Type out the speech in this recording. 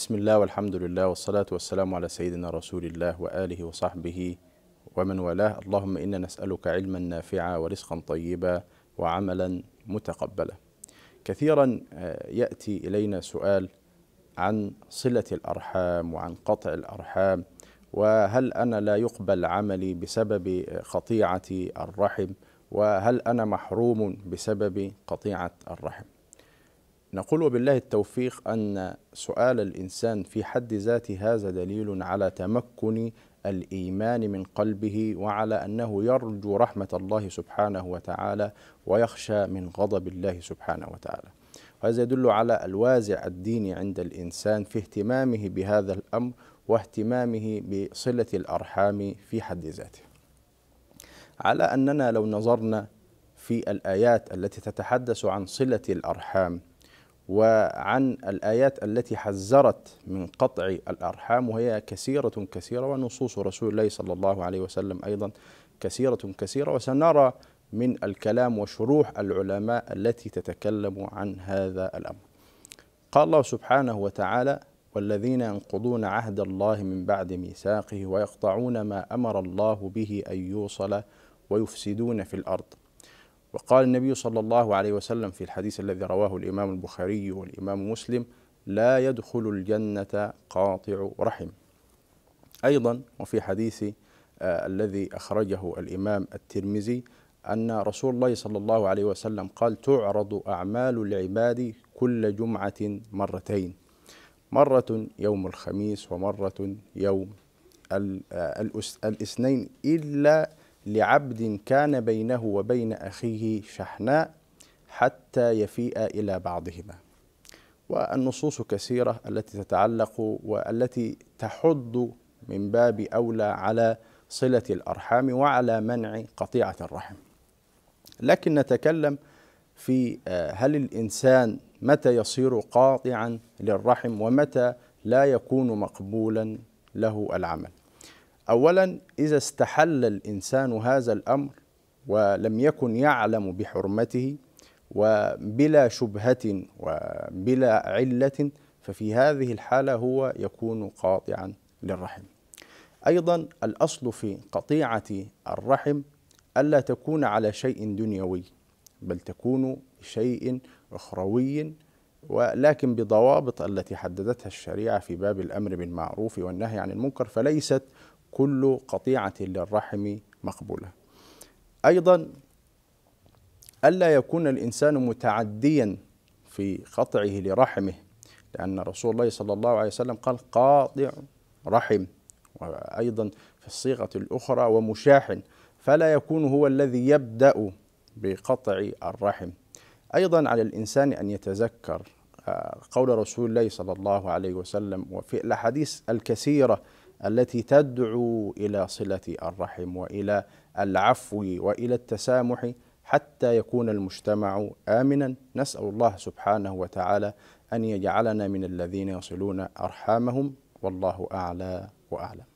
بسم الله والحمد لله والصلاة والسلام على سيدنا رسول الله وآله وصحبه ومن والاه اللهم إنا نسألك علما نافعا ورزقا طيبا وعملا متقبلا كثيرا آه، يأتي إلينا سؤال عن صلة الأرحام وعن قطع الأرحام وهل أنا لا يقبل عملي بسبب قطيعة الرحم وهل أنا محروم بسبب قطيعة الرحم نقول وبالله التوفيق أن سؤال الإنسان في حد ذاته هذا دليل على تمكن الإيمان من قلبه وعلى أنه يرجو رحمة الله سبحانه وتعالى ويخشى من غضب الله سبحانه وتعالى وهذا يدل على الوازع الديني عند الإنسان في اهتمامه بهذا الأمر واهتمامه بصلة الأرحام في حد ذاته على أننا لو نظرنا في الآيات التي تتحدث عن صلة الأرحام وعن الآيات التي حذرت من قطع الأرحام وهي كثيرة كثيرة ونصوص رسول الله صلى الله عليه وسلم أيضا كثيرة كثيرة وسنرى من الكلام وشروح العلماء التي تتكلم عن هذا الأمر قال الله سبحانه وتعالى والذين ينقضون عهد الله من بعد ميثاقه ويقطعون ما أمر الله به أن يوصل ويفسدون في الأرض وقال النبي صلى الله عليه وسلم في الحديث الذي رواه الإمام البخاري والإمام مسلم لا يدخل الجنة قاطع رحم أيضا وفي حديث آه، الذي أخرجه الإمام الترمذي أن رسول الله صلى الله عليه وسلم قال تعرض أعمال العباد كل جمعة مرتين مرة يوم الخميس ومرة يوم آه، الاثنين إلا لعبد كان بينه وبين أخيه شحناء حتى يفيء إلى بعضهما والنصوص كثيرة التي تتعلق والتي تحض من باب أولى على صلة الأرحام وعلى منع قطيعة الرحم لكن نتكلم في آه، هل الإنسان متى يصير قاطعا للرحم ومتى لا يكون مقبولا له العمل أولا إذا استحل الإنسان هذا الأمر ولم يكن يعلم بحرمته وبلا شبهة وبلا علة ففي هذه الحالة هو يكون قاطعا للرحم أيضا الأصل في قطيعة الرحم ألا تكون على شيء دنيوي بل تكون شيء أخروي ولكن بضوابط التي حددتها الشريعة في باب الأمر بالمعروف والنهي عن المنكر فليست كل قطيعة للرحم مقبولة أيضا ألا يكون الإنسان متعديا في قطعه لرحمه لأن رسول الله صلى الله عليه وسلم قال قاطع رحم وأيضا في الصيغة الأخرى ومشاحن فلا يكون هو الذي يبدأ بقطع الرحم أيضا على الإنسان أن يتذكر آه، قول رسول الله صلى الله عليه وسلم وفي الأحاديث الكثيرة التي تدعو الى صله الرحم والى العفو والى التسامح حتى يكون المجتمع امنا نسال الله سبحانه وتعالى ان يجعلنا من الذين يصلون ارحامهم والله اعلى واعلم